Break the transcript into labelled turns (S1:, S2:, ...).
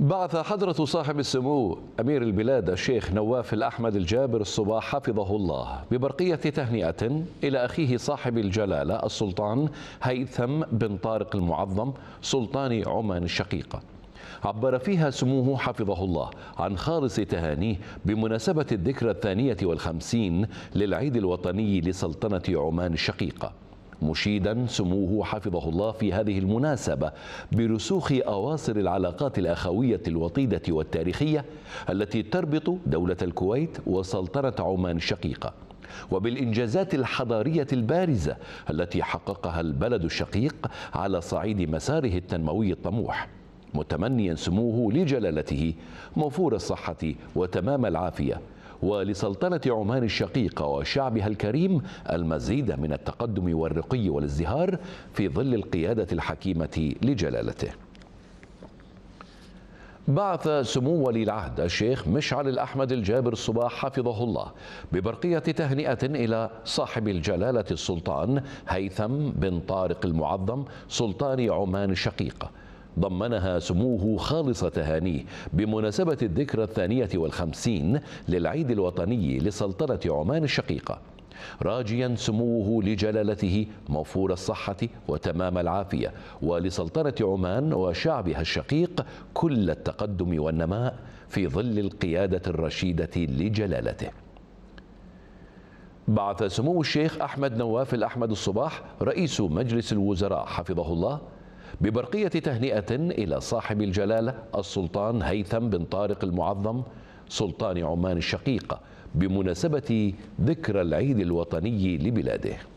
S1: بعث حضرة صاحب السمو أمير البلاد الشيخ نواف الأحمد الجابر الصباح حفظه الله ببرقية تهنئة إلى أخيه صاحب الجلالة السلطان هيثم بن طارق المعظم سلطان عمان الشقيقة عبر فيها سموه حفظه الله عن خالص تهانيه بمناسبة الذكرى الثانية والخمسين للعيد الوطني لسلطنة عمان الشقيقة مشيدا سموه حفظه الله في هذه المناسبة برسوخ أواصر العلاقات الأخوية الوطيدة والتاريخية التي تربط دولة الكويت وسلطنة عمان الشقيقة وبالإنجازات الحضارية البارزة التي حققها البلد الشقيق على صعيد مساره التنموي الطموح متمنيا سموه لجلالته موفور الصحة وتمام العافية ولسلطنة عمان الشقيقة وشعبها الكريم المزيد من التقدم والرقي والازدهار في ظل القيادة الحكيمة لجلالته بعث سمو ولي العهد الشيخ مشعل الأحمد الجابر الصباح حفظه الله ببرقية تهنئة إلى صاحب الجلالة السلطان هيثم بن طارق المعظم سلطان عمان الشقيقة ضمنها سموه خالص تهانيه بمناسبة الذكرى الثانية والخمسين للعيد الوطني لسلطنة عمان الشقيقة راجيا سموه لجلالته موفور الصحة وتمام العافية ولسلطنة عمان وشعبها الشقيق كل التقدم والنماء في ظل القيادة الرشيدة لجلالته بعث سمو الشيخ أحمد نواف الأحمد الصباح رئيس مجلس الوزراء حفظه الله ببرقية تهنئة إلى صاحب الجلالة السلطان هيثم بن طارق المعظم سلطان عمان الشقيقة بمناسبة ذكرى العيد الوطني لبلاده